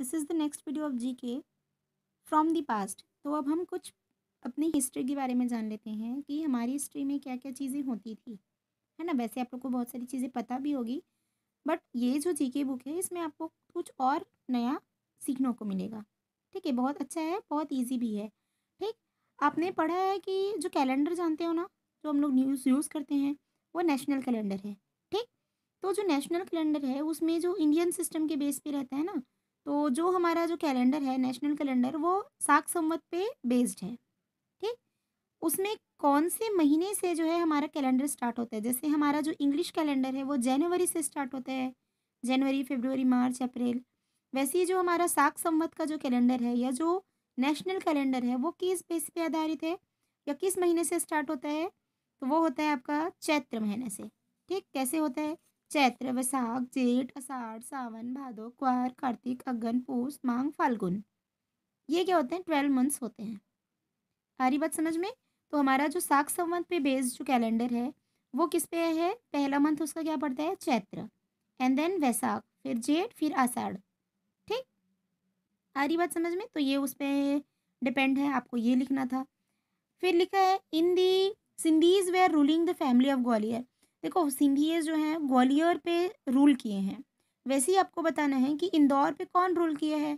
this is the next video of G K from the past तो अब हम कुछ अपनी हिस्ट्री के बारे में जान लेते हैं कि हमारी हिस्ट्री में क्या क्या चीज़ें होती थी है ना वैसे आप लोग को बहुत सारी चीज़ें पता भी होगी बट ये जो जी के बुक है इसमें आपको कुछ और नया सीखने को मिलेगा ठीक है बहुत अच्छा है बहुत ईजी भी है ठीक आपने पढ़ा है कि जो कैलेंडर जानते हो ना जो हम लोग न्यूज़ यूज़ करते हैं वो नेशनल कैलेंडर है ठीक तो जो नेशनल कैलेंडर है उसमें जो इंडियन सिस्टम के बेस पे रहता है ना तो जो हमारा जो कैलेंडर है नेशनल कैलेंडर वो साख संवत पे बेस्ड है ठीक उसमें कौन से महीने से जो है हमारा कैलेंडर स्टार्ट होता है जैसे हमारा जो इंग्लिश कैलेंडर है वो जनवरी से स्टार्ट होता है जनवरी फेबरवरी मार्च अप्रैल वैसे ही जो हमारा साख संवत का जो कैलेंडर है या जो नेशनल कैलेंडर है वो किस बेस पे आधारित है या किस महीने से स्टार्ट होता है तो वो होता है आपका चैत्र महीने से ठीक कैसे होता है चैत्र वैसाख जेठ आषाढ़ सावन भादो क्वार कार्तिक अगन पोष मांग फाल्गुन ये क्या होते हैं ट्वेल्व मंथ्स होते हैं आ रही बात समझ में तो हमारा जो साख संबंध पे बेस्ड जो कैलेंडर है वो किस पे है पहला मंथ उसका क्या पड़ता है चैत्र एंड देन वैसाख फिर जेठ फिर आषाढ़ ठीक आ बात समझ में तो ये उस पर डिपेंड है आपको ये लिखना था फिर लिखा है in the Scindias are ruling the family of Gwalior देखो सिंधिये जो हैं ग्वालियर पे रूल किए हैं वैसे ही आपको बताना है कि इंदौर पे कौन रूल किया है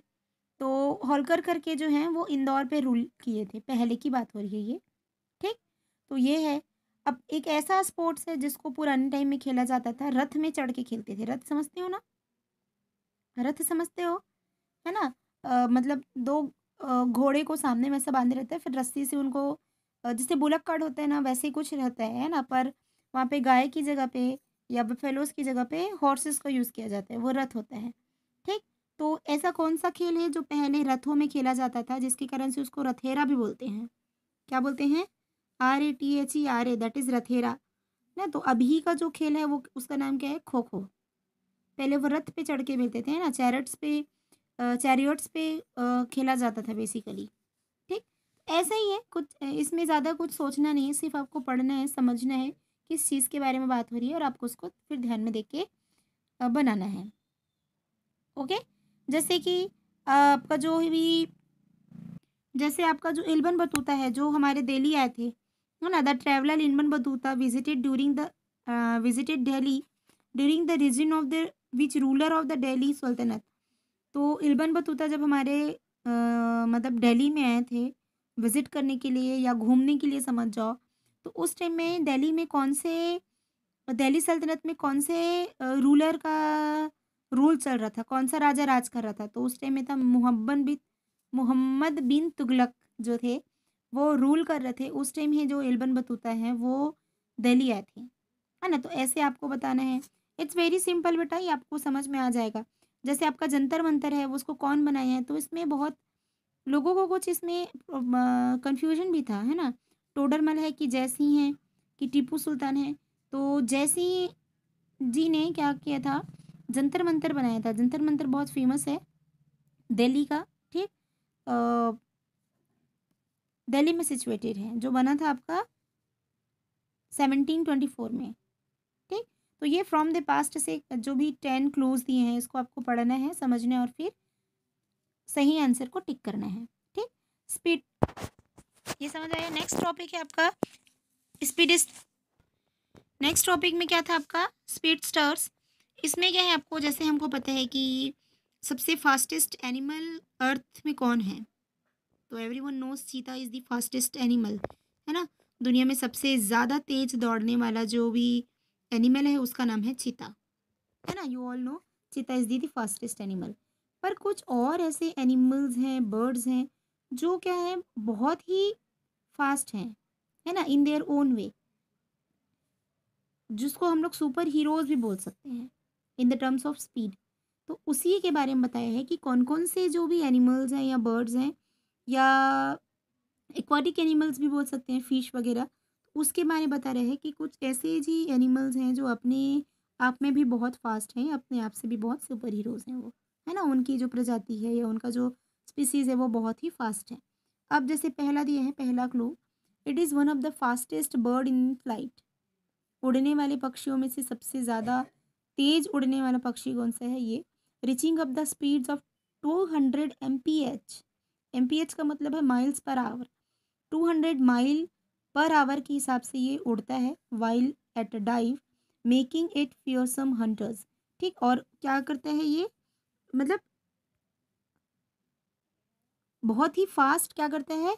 तो होलकर करके जो हैं वो इंदौर पे रूल किए थे पहले की बात हो रही है ये ठीक तो ये है अब एक ऐसा स्पोर्ट्स है जिसको पुराने टाइम में खेला जाता था रथ में चढ़ के खेलते थे रथ समझते हो ना रथ समझते हो है ना आ, मतलब दो घोड़े को सामने में से बांधे रहते हैं फिर रस्सी से उनको जिससे बुलक कार्ड होता है ना वैसे ही कुछ रहता है ना पर वहाँ पे गाय की जगह पे या बफेलोस की जगह पे हॉर्सेस का यूज़ किया जाता है वो रथ होता है ठीक तो ऐसा कौन सा खेल है जो पहले रथों में खेला जाता था जिसके कारण से उसको रथेरा भी बोलते हैं क्या बोलते हैं R A T H E R A that is रथेरा ना तो अभी का जो खेल है वो उसका नाम क्या है खो खो पहले वो रथ पे चढ़ के मिलते थे ना चैरट्स पे चैरियट्स पे खेला जाता था बेसिकली ठीक ऐसा ही है कुछ इसमें ज़्यादा कुछ सोचना नहीं है सिर्फ आपको पढ़ना है समझना है किस चीज़ के बारे में बात हो रही है और आपको उसको फिर ध्यान में देख के बनाना है ओके जैसे कि आपका जो भी जैसे आपका जो इल्बन बतूता है जो हमारे दिल्ली आए थे है ना the traveller Ibn Battuta visited during the visited Delhi during the region of the which ruler of the Delhi सल्तनत तो इल्बन बतूता जब हमारे आ, मतलब दिल्ली में आए थे विज़िट करने के लिए या घूमने के लिए समझ जाओ तो उस टाइम में दिल्ली में कौन से दिल्ली सल्तनत में कौन से रूलर का रूल चल रहा था कौन सा राजा राज कर रहा था तो उस टाइम में था मोहम्मद बिन मोहम्मद बिन तुगलक जो थे वो रूल कर रहे थे उस टाइम ही जो एल्बन बतूता है वो दिल्ली आए थे है ना तो ऐसे आपको बताना है इट्स वेरी सिंपल बेटा ये आपको समझ में आ जाएगा जैसे आपका जंतर मंतर है उसको कौन बनाया है तो इसमें बहुत लोगों को कुछ इसमें कंफ्यूजन भी था है ना टोडरमल है कि जैसी हैं कि टीपू सुल्तान है तो जैसी जी ने क्या किया था जंतर मंतर बनाया था जंतर मंतर बहुत फेमस है दिल्ली का ठीक दिल्ली में सिचुएटेड है जो बना था आपका सेवनटीन ट्वेंटी फोर में ठीक तो ये फ्रॉम द पास्ट से जो भी टेन क्लोज दिए हैं इसको आपको पढ़ना है समझना है और फिर सही आंसर को टिक करना है ठीक स्पीड ये समझ आया नेक्स्ट टॉपिक है आपका स्पीड नेक्स्ट टॉपिक में क्या था आपका स्पीड स्टार्स इसमें क्या है आपको जैसे हमको पता है कि सबसे फास्टेस्ट एनिमल अर्थ में कौन है तो every one knows cheetah is the fastest animal है ना दुनिया में सबसे ज़्यादा तेज दौड़ने वाला जो भी एनिमल है उसका नाम है चीता है ना you all know cheetah is the the fastest animal पर कुछ और ऐसे एनिमल्स हैं बर्ड्स हैं जो क्या है बहुत ही फास्ट हैं है ना इन देयर ओन वे जिसको हम लोग सुपर हीरोज भी बोल सकते हैं in the terms of speed तो उसी के बारे में बताया है कि कौन कौन से जो भी एनिमल्स हैं या बर्ड्स हैं या एक्वाटिक एनिमल्स भी बोल सकते हैं फिश वगैरह उसके बारे में बता रहे हैं कि कुछ ऐसे जी एनिमल्स हैं जो अपने आप में भी बहुत फास्ट हैं अपने आप से भी बहुत सुपर हीरोज़ हैं वो है ना उनकी जो प्रजाति है या उनका जो स्पीसीज़ है वो बहुत ही फास्ट है अब जैसे पहला दिए हैं पहला clue it is one of the fastest bird in flight उड़ने वाले पक्षियों में से सबसे ज़्यादा तेज उड़ने वाला पक्षी कौन सा है ये reaching up the speeds of two hundred M P H M P H का मतलब है miles per hour two hundred mile per hour के हिसाब से ये उड़ता है while at a dive making it fearsome hunters ठीक और क्या करते हैं ये मतलब बहुत ही फास्ट क्या करते हैं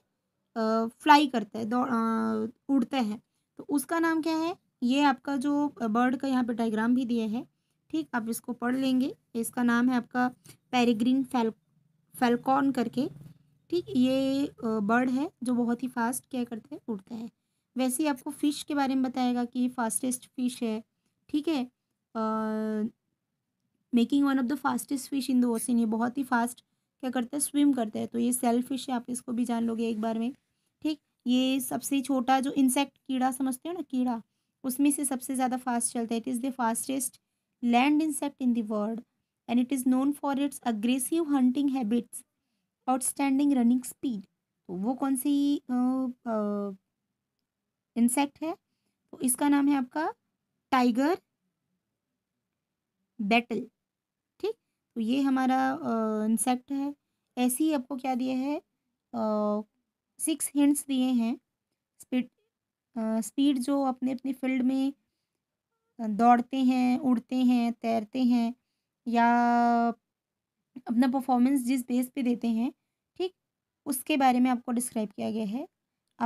फ्लाई करता है उड़ते हैं तो उसका नाम क्या है ये आपका जो बर्ड का यहाँ पे डायग्राम भी दिया है ठीक आप इसको पढ़ लेंगे इसका नाम है आपका पेरीग्रीन फैल फैलकॉन करके ठीक ये बर्ड है जो बहुत ही फास्ट क्या करते हैं उड़ते हैं वैसे ही आपको फ़िश के बारे में बताएगा कि फास्टेस्ट फिश है ठीक है making one of the fastest fish in the ocean ये बहुत ही फास्ट क्या करता है स्विम करता है तो ये सेल फिश है आप इसको भी जान लोगे एक बार में ठीक ये सबसे छोटा जो इंसेक्ट कीड़ा समझते हो ना कीड़ा उसमें से सबसे ज़्यादा फास्ट चलता है it is the fastest land insect in the world and it is known for its aggressive hunting habits outstanding running speed तो वो कौन सी इंसेक्ट है तो इसका नाम है आपका टाइगर बैटल तो ये हमारा इंसेक्ट है ऐसे ही आपको क्या दिया है सिक्स हिंट्स दिए हैं स्पीड स्पीड जो अपने अपने फील्ड में दौड़ते हैं उड़ते हैं तैरते हैं या अपना परफॉर्मेंस जिस बेस पे देते हैं ठीक उसके बारे में आपको डिस्क्राइब किया गया है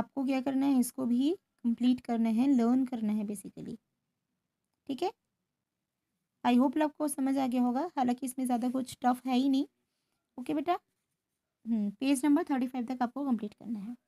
आपको क्या करना है इसको भी कंप्लीट करना है लर्न करना है बेसिकली ठीक है आई होप को समझ आ गया होगा हालांकि इसमें ज़्यादा कुछ टफ है ही नहीं ओके बेटा पेज नंबर थर्टी फाइव तक आपको कंप्लीट करना है